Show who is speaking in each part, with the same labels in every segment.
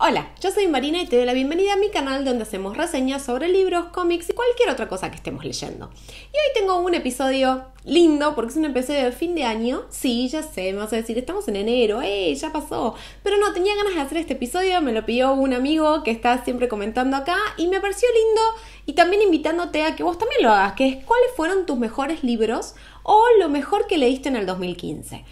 Speaker 1: Hola, yo soy Marina y te doy la bienvenida a mi canal donde hacemos reseñas sobre libros, cómics y cualquier otra cosa que estemos leyendo. Y hoy tengo un episodio lindo porque es un episodio de fin de año. Sí, ya sé, me vas a decir, estamos en enero, ¡eh! Ya pasó. Pero no, tenía ganas de hacer este episodio, me lo pidió un amigo que está siempre comentando acá y me pareció lindo y también invitándote a que vos también lo hagas, que es cuáles fueron tus mejores libros o lo mejor que leíste en el 2015.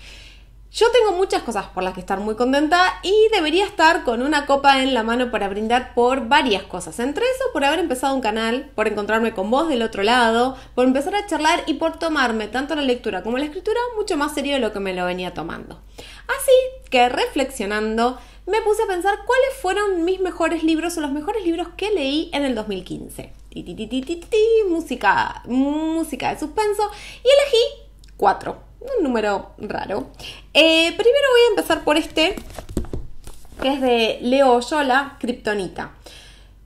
Speaker 1: Yo tengo muchas cosas por las que estar muy contenta y debería estar con una copa en la mano para brindar por varias cosas. Entre eso, por haber empezado un canal, por encontrarme con vos del otro lado, por empezar a charlar y por tomarme tanto la lectura como la escritura mucho más serio de lo que me lo venía tomando. Así que reflexionando, me puse a pensar cuáles fueron mis mejores libros o los mejores libros que leí en el 2015. Titi música, música de suspenso y elegí cuatro un número raro. Eh, primero voy a empezar por este, que es de Leo Oyola, Kryptonita.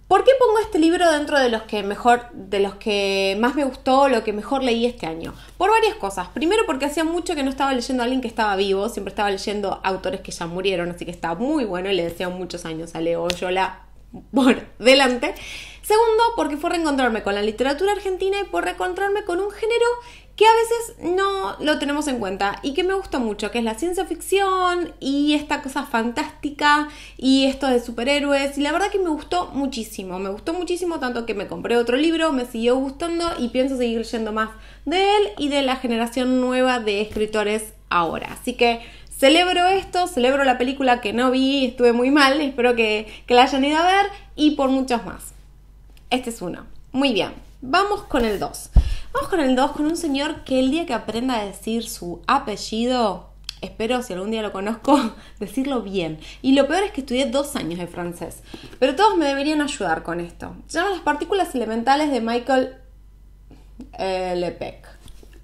Speaker 1: ¿Por qué pongo este libro dentro de los que mejor, de los que más me gustó, lo que mejor leí este año? Por varias cosas. Primero porque hacía mucho que no estaba leyendo a alguien que estaba vivo, siempre estaba leyendo autores que ya murieron, así que está muy bueno y le deseo muchos años a Leo Oyola por delante. Segundo, porque fue reencontrarme con la literatura argentina y por reencontrarme con un género que a veces no lo tenemos en cuenta y que me gusta mucho, que es la ciencia ficción y esta cosa fantástica y esto de superhéroes. Y la verdad que me gustó muchísimo, me gustó muchísimo tanto que me compré otro libro, me siguió gustando y pienso seguir leyendo más de él y de la generación nueva de escritores ahora. Así que celebro esto, celebro la película que no vi, estuve muy mal, espero que, que, la hayan ido a ver y por muchos más. Este es uno. Muy bien, vamos con el dos. Vamos con el 2, con un señor que el día que aprenda a decir su apellido, espero si algún día lo conozco, decirlo bien. Y lo peor es que estudié dos años de francés, pero todos me deberían ayudar con esto. Se las partículas elementales de Michael eh, Lepec.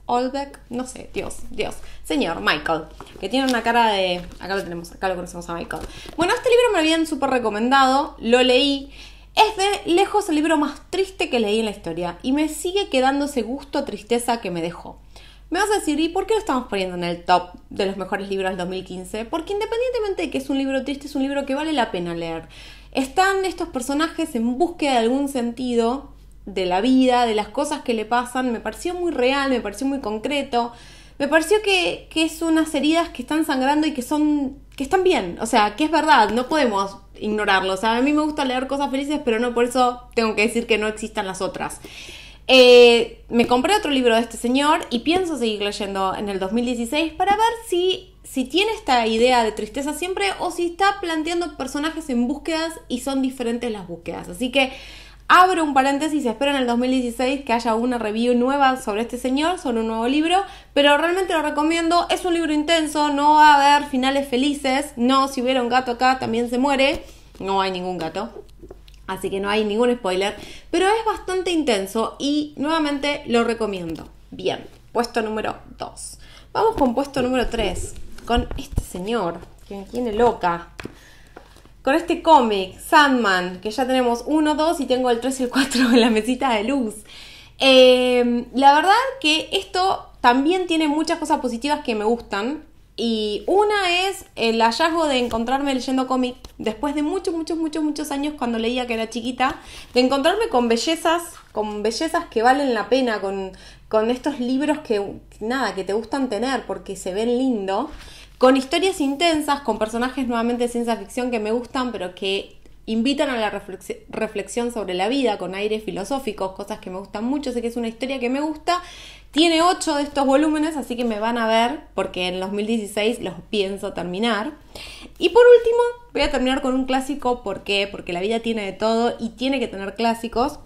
Speaker 1: Olbeck, no sé, Dios, Dios, señor Michael, que tiene una cara de. Acá lo tenemos, acá lo conocemos a Michael. Bueno, este libro me lo habían súper recomendado, lo leí es de lejos el libro más triste que leí en la historia y me sigue quedando ese gusto tristeza que me dejó. Me vas a decir, ¿y por qué lo estamos poniendo en el top de los mejores libros del 2015? Porque independientemente de que es un libro triste, es un libro que vale la pena leer. Están estos personajes en búsqueda de algún sentido de la vida, de las cosas que le pasan. Me pareció muy real, me pareció muy concreto. Me pareció que, que es unas heridas que están sangrando y que son que están bien, o sea, que es verdad, no podemos ignorarlo. O sea, a mí me gusta leer cosas felices, pero no por eso tengo que decir que no existan las otras. Eh, me compré otro libro de este señor y pienso seguir leyendo en el 2016 para ver si, si tiene esta idea de tristeza siempre o si está planteando personajes en búsquedas y son diferentes las búsquedas. Así que Abro un paréntesis, espero en el 2016 que haya una review nueva sobre este señor, sobre un nuevo libro, pero realmente lo recomiendo, es un libro intenso, no va a haber finales felices, no, si hubiera un gato acá también se muere, no hay ningún gato, así que no hay ningún spoiler, pero es bastante intenso y nuevamente lo recomiendo. Bien, puesto número 2. Vamos con puesto número 3, con este señor, que me tiene loca con este cómic, Sandman, que ya tenemos uno, dos y tengo el 3 y el 4 en la mesita de luz. Em, la verdad que esto también tiene muchas cosas positivas que me gustan. Y una es el hallazgo de encontrarme leyendo cómic después de muchos, muchos, muchos, muchos años cuando leía que era chiquita, de encontrarme con bellezas, con bellezas que valen la pena, con, con estos libros que, nada, que te gustan tener porque se ven lindo con historias intensas, con personajes nuevamente de ciencia ficción que me gustan, pero que invitan a la reflexión sobre la vida con aires filosóficos, cosas que me gustan mucho, sé que es una historia que me gusta. Tiene ocho de estos volúmenes, así que me van a ver porque en 2016 los pienso terminar. Y por último, voy a terminar con un clásico, ¿por qué? Porque la vida tiene de todo y tiene que tener clásicos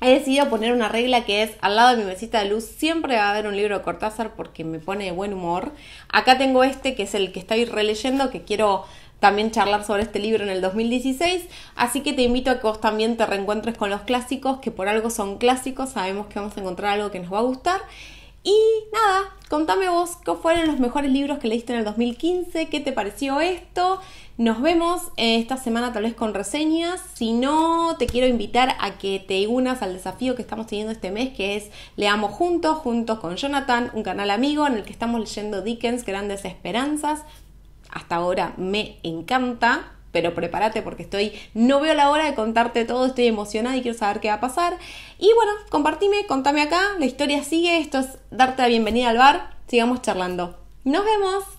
Speaker 1: he decidido poner una regla que es al lado de mi mesita de luz siempre va a haber un libro de Cortázar porque me pone de buen humor. Acá tengo este que es el que estoy releyendo, que quiero también charlar sobre este libro en el 2016, así que te invito a que vos también te reencuentres con los clásicos, que por algo son clásicos, sabemos que vamos a encontrar algo que nos va a gustar y nada, contame vos qué fueron los mejores libros que leíste en el 2015, qué te pareció esto. Nos vemos eh, esta semana tal vez con reseñas. Si no, te quiero invitar a que te unas al desafío que estamos teniendo este mes, que es Leamos Juntos, juntos con Jonathan, un canal amigo en el que estamos leyendo Dickens, Grandes Esperanzas. Hasta ahora me encanta pero prepárate porque estoy, no veo la hora de contarte todo, estoy emocionada y quiero saber qué va a pasar. Y bueno, compartime, contame acá, la historia sigue, esto es darte la bienvenida al bar, sigamos charlando. Nos vemos.